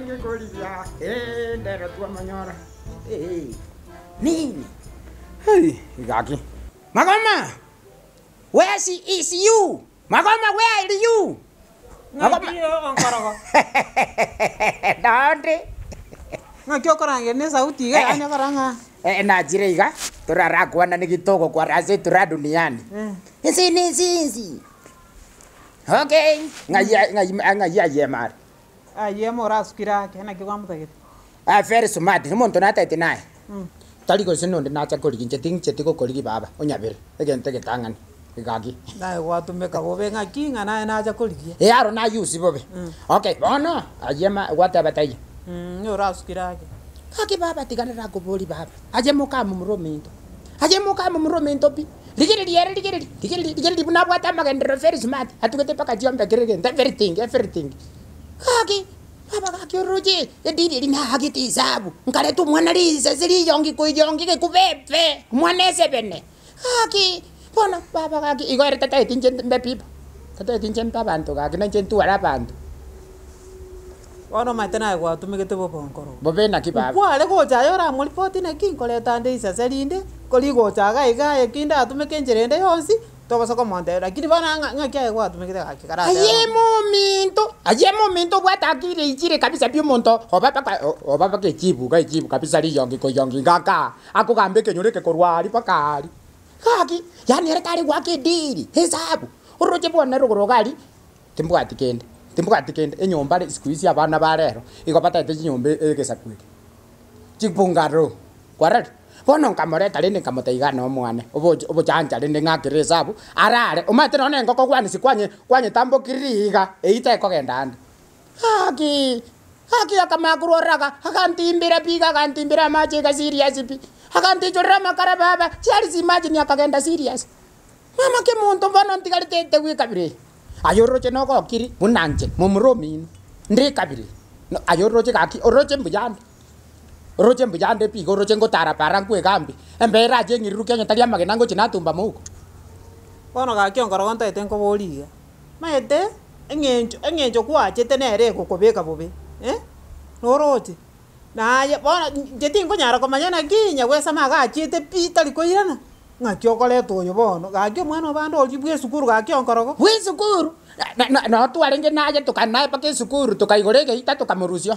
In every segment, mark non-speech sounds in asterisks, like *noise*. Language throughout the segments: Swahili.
ningekuuliza ndera tua manyora nini hey, magoma where is magoma where are you ndondi *laughs* ngakio korange ni sauti iga eh, anya koranga eh, eh, na njira iga turarakwana ni gitogo kwa tura duniani ici ni cinci ngai ngai ngai ayemari aye morasukira ake na kiwa muthagete very smart muntu natete naye mm tari gose nonde nacha korigi ncheti ncheti ko korigi baba onyabire egente getangani gagi naye gwatumeka bobe ng'aki ng'a naye nacha korigi e aro na yusi bobe mm. okay bono ajema gwatabataye mm nyorasukira ake ake baba tiganira ngobori baba aje mukamu murominto aje mukamu murominto bi rigiriri ere rigiriri rigiriri rigiriri bunabwata magendero very smart atugete paka jiombe kirigente everything everything kaki aba kakiruji mwana linahagiti isabu yongi kui yongi ke kubepe mwana omwana esevene kaki pona baba kaki ikoere tata mbe pipa tata etinche mpe abanto kaki nanche ntuara abanto oroma tena bobo nkoro. bobe na ale kocha naki baba kware gochaya oramoripoti naki nkoletande isese rinde gai gai kinda atumike njira ende yonsi tobosa komonde lakini bona ng'akiaye gwatumikire gaki karate aye mominto aye mominto bwatakire ichire kabisa bi monto obapaka obapaka echibuga echibu kabisa liyongi koyongi ngaka akugambe kenyureke korwari pakari gaki yani ere kari gwake diri hesabu oroche bwana rogoro gari timbwati kende timbwati kende enyomba re siku ici abana barero igopatete chinyombe egesakwiri chibungaro kwarari bono nkamoreta rindi nkamuta omwane obochanja rindi ng'akire esabu arare omaete noone engoko gwanisi kwanye kwanyetambokiriri iga eita ekogenda ande aki aki akamakuru oraka akantimbira bika akantimbira amache eka serious pi akantichorera makara baba ciari simagine akagenda serious mama ke muntu bono ntigaritete gwika bire nogokiri bunanje mumuromini ndikabire ayororoche gaki ororoche mbuyande roche mbuyande piko roche ngotara para nkwe kambi embera ache ng'iriru kionye taria amagena ngochi natumba mouko bono gakiongorogon taete nkoboriga maete eng'encho eng'encho kwachete nere egokobeka bobe eh? noroche naye bono nchetingonyara komanya naki nyagwesa magachete pi tari koirana ng'aki okorete oyo bono gaki omwana obande oria bwa esukuru gaki onkorogo bwa esukuru notwarenge naye tukanae mpaka esukuru tukaigora egeita tukamorusio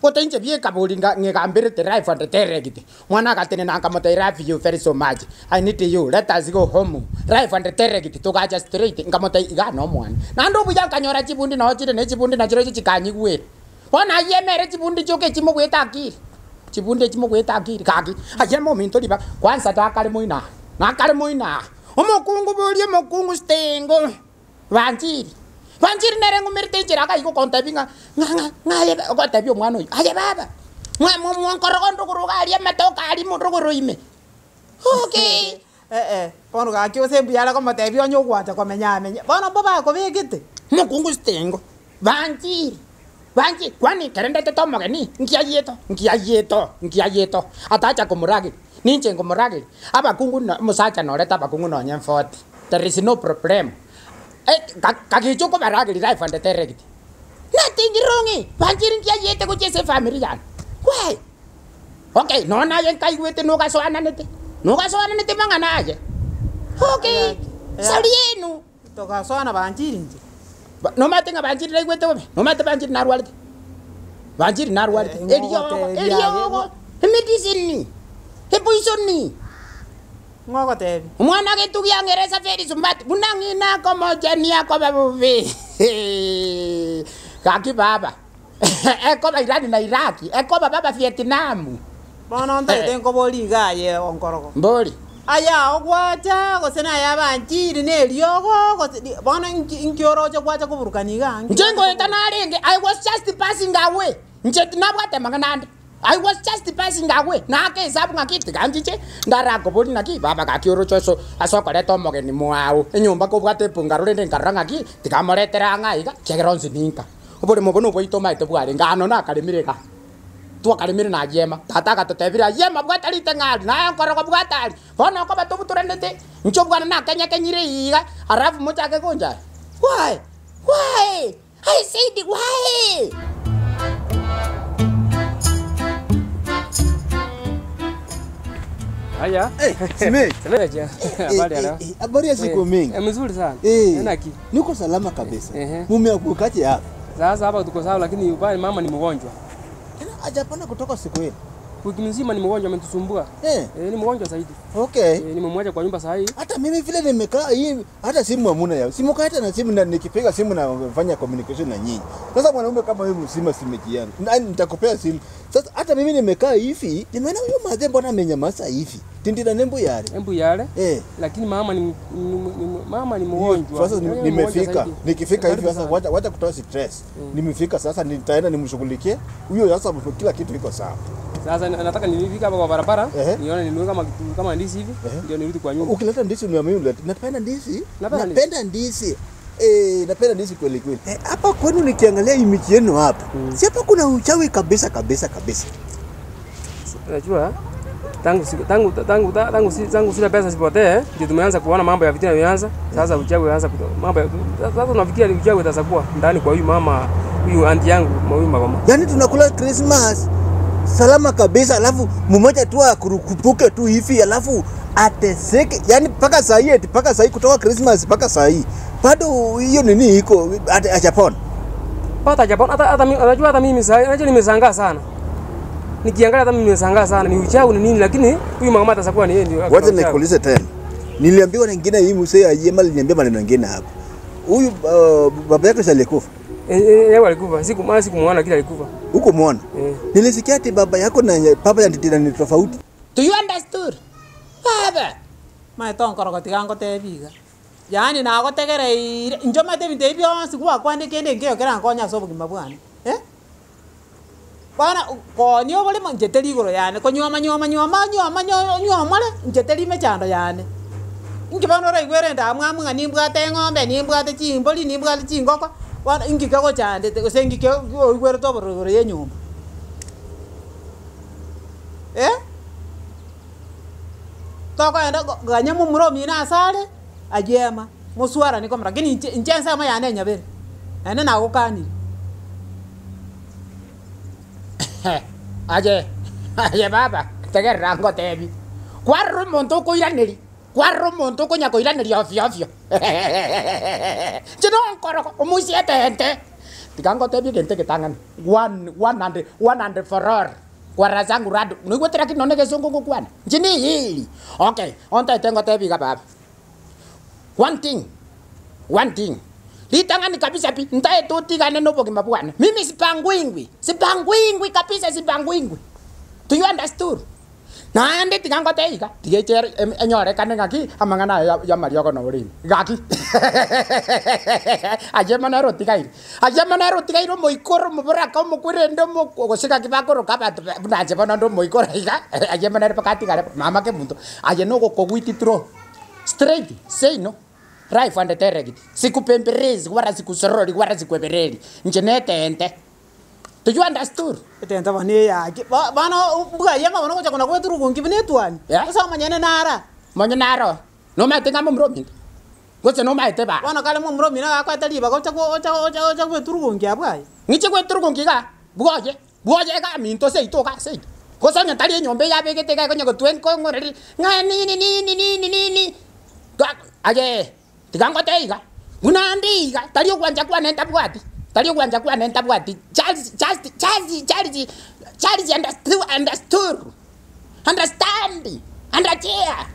kote nje bie kabuli the life and the kiti mwana katene na ngamata irafi you very so much i need you let us go home life and the kiti to gaja straight ngamata iga no mwana na buja kanyora chibundi na ochire ne chibundi na chiro chikanyi ona yemere chibundi choke chimo kweta akiri chibundi chimo kweta akiri kaki ajemo minto liba kwanza takale moina nakale moina omokungu buli omokungu stengo vanjiri vanjirinerenge umiritejeri akayiko kontabinga ngale kotabi omwana oyo aye baba mwamuonkoroko ndukuru karia matoka ari mundukuru ime okay *laughs* ee bono gaki usembuyala komatebi onye ogwate komenyamenya bono bo bakobegete mukungu sitengo banjiri banji kwani kerendete tomogeni nkiayeto nkiayeto nkiayeto atacha komuragi ninche ngomuragi abakungu musacha noreta abakungu nonye mfoti there is no problem Eh, kakichuk ko barak revive and redirect nothing wrong banchirin eh. kia yete ko chese family yan why okay no na yen kai wete no kaso ananete no kaso ananete mangana aje okay sari to kaso ana banchirin no mate nga banchirin ai wete wame no mate banchirin narwalete banchirin narwalete eriyo eh, eriyo medicine ni epoison ni ngogotebi omwana gitu gya ngereza feri sumbati bunang'ina komojania kobe bubi gaki *laughs* baba *laughs* ekoba irani na iraki ekoba baba vietnamu bono ntaete eh. nkoboriga aye onkorogo mbori aya ogwacha gosena ya banjiri ne ryogo bono nkioroche kwacha kuburukaniga njengo etanarenge i was just passing away nche tinabwate maganande I was just passing away. Nake sababu ngakiti kanjiche ndarago buli naki baba kakiorocho so asokore tomogeni mwao. Enyumba kobwate pungarore ndengaranga ki tikamoretera ngaiga chegeronzi ninka. Obore mobono boito maite bware ngano nakarimireka. twakarimire na yema tata gatotebire yema bwatarite ng'ari naye nkorogo bwatari bono ko batubuturanete ncho bwana nakenyakenyire iga arafu muchake kunja wae wae i said wae Haya. Eh, Sime. *laughs* Sime. Eh, *laughs* habari eh, leo. Eh, habari ya siku mingi. Eh, mzuri sana. Eh. Niko salama kabisa. Mume wako akukaje hapa? Sasa hapa tuko sawa lakini pale mama ni mgonjwa. Tena hajapona kutoka siku ile. Wiki nzima ni mgonjwa ametusumbua. Eh. Eh, ni mgonjwa zaidi. Okay. Eh, nimemwacha kwa nyumba saa hii. Hata mimi vile nimekaa hii hata simu hamuna yao. Simu kaa hata na simu na nikipiga simu na kufanya communication na nyinyi. Sasa mwanaume kama wewe msima simejiana. Nitakupea simu. Sasa hata mimi nimekaa hivi, nimeona huyo mzee mbona amenyamaza hivi? tindira nembuyale nembuyale eh. lakini mama ni, mama ni mgonjwa sasa ni, nimefika nikifika hivi sasa wacha, wacha kutoa stress mm. nimefika sasa nitaenda nimshughulikie huyo sasa kila kitu iko sawa sasa nataka nilifika hapa kwa barabara eh. nione ni kama kama ndizi hivi eh. ndio nirudi kwa nyumba ukileta ndizi ni mimi ndio napenda ndizi napenda ndizi Eh, napenda ndizi kweli kweli. eh Hapa kwenu nikiangalia imiji yenu hapa. Mm. Si hapa kuna uchawi kabisa kabisa kabisa. Unajua tangu tangu tangu tangu tangu sina pesa sipotee, eh? ndio tumeanza kuona mambo ya vitina yameanza. Sasa uchawi unaanza mambo sasa, ni uchawi utasakuwa ndani kwa huyu mama huyu aunti yangu huyu mama, yani tunakula Christmas salama kabisa, alafu mmoja tu akurukupuke tu hivi, alafu ateseke yani mpaka saa hii, mpaka saa hii kutoka Christmas mpaka saa hii bado hiyo nini iko hajapona, pata hajapona. Hata hata unajua, hata mimi saa hii najua, nimeshangaa sana nikiangalia hata mimi nimeshangaa sana ni uchawi ni nini, lakini huyu mama atakuwa ni yeye ndio. Wacha nikuulize tena, niliambiwa na ngine hii mzee mali aliniambia maneno mengine hapo. Huyu uh, baba yake si alikufa? Eh, eh, yeye alikufa, siku mara sikumuona, kila alikufa. Huko muona? Eh. Nilisikia ati baba yako na baba ndio ni tofauti. Do you understood? Baba. Mae gango te tonkorogoti kango tebiga. Yaani nagotegereire, njo matebi tebi onsi kwa kwandikende ngeyo kera ngonya sobu kimabwani bana konyo bulimo njeteri igulu yani konyoma nyoma nyoma nyoma nyomole njeteri mechando yani nkibana oraigwere ndamwamung'a nimbwate eng'ombe nimbwate chimboli nimbwate chingoko ngike gochandete gose ngike oigwerete oborogoro ya enyomba eh? tokoenda ganya mumura omina asare ajema muswarani komora lakini inche nsemo yane enyabere ene nagokanire aje *laughs* aye baba tegerera ngotebi kwarwo muntu ukuiraniri kwarwo muntu ukunya kuiraniria ovyo ovyo chino *laughs* nkoro umuisiete ente tiga ngotebi gente gitang'ani one one one for all kwara zangu radu nigwetera kinone gezungu ngukwana nchini hili okay ontaite ngotebi ga baba one thing one thing litangani kabisa pi ntaye tutikane novoki mapwana mimi sipangwingwi sipangwingwi kabisa sipangwingwi do you understand nandi tikangoteika tigecher enyorekane ngaki amang'ana ya, ya mariogo *laughs* na urimi ngaki ayemana rotigaire ayemana rotigaire moikoro moboraka omokwirende mogosika kibakoro kabatu nache bono ndo moikoro iga ayemana *laughs* repakatigare mamake muntu aye nogokogwititiro straight sei no raifwa ndeterekiti sikupemberezi kuwara sikusorori kuwara sikwepereri nje netente Do you understand? Tenta yake. Bana buka yema bana kwa chakuna kwa turu manyene nara. manye nara. No ma tenga mo mromi. Ngose no ma eteba. Bana kale mo mromi na kwa kwa kwa Ngiche kwa turu kungi ka. ka minto sei to ka sei. tali nyombe ya bege tega ko nyako tuen ko Nga nini nini nini nini. Aje ndikangotoika munoandiika tario kuwanja kuwa nenda bwati tario kuwanja kuwa nenda bwati charles charles charles charles charles understood understood understand underchea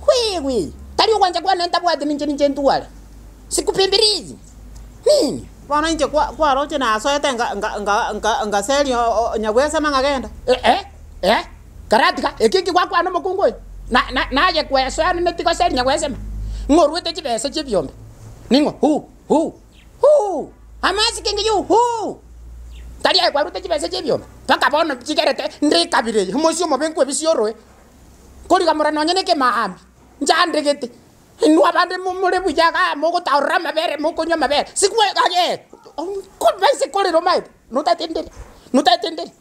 kwiwi tario kuwanja kuwa nenda bwati minje minje nduwale sikupimbirizi nini nga nga nga seli ngaseli sema ngagenda eh eh eh karatika ekiki ikiki kwakwana mukungui naye kwesoani nitiko seli sema ngorwete chiveso chivyombe ningo hu hu hu amasi yu hu tari taria ekwarute chiveso chivyombe paka bono chikerete ndikavire mosio movenkwe visiorwe korigamura nonye kemaambi nchandikite inwa bande muri buyaga mugutaurra mabere mukunywa mabere sikwe kage kubese korero maite nutatendere nutatendere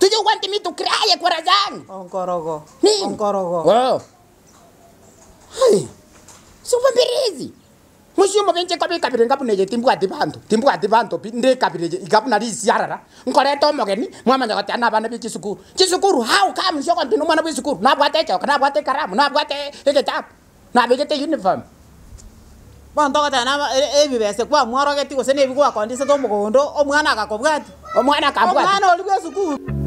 Do you want me to cry, corazón? Onkorogo. Onkorogo. Wow. Ay sikuvimbirizi mushimo vinje kavikavire ngapuneje timbwati vantu timbwati vantu ndikavire ikapunalisiarara nkoreta omogeni mwamanya kotiana avana vi chisukuru cisukuru how come shokontino mwana bi chisukuru visukuru nabwate echoka nabwate ekaramu nabwate ekitabu nabikite uniform kati kwa ebivese e, e, kwamwarogeti gose nebi gwakondise tomogondo omwana akakobwati omwana akabwati omwana oli bwe esukuru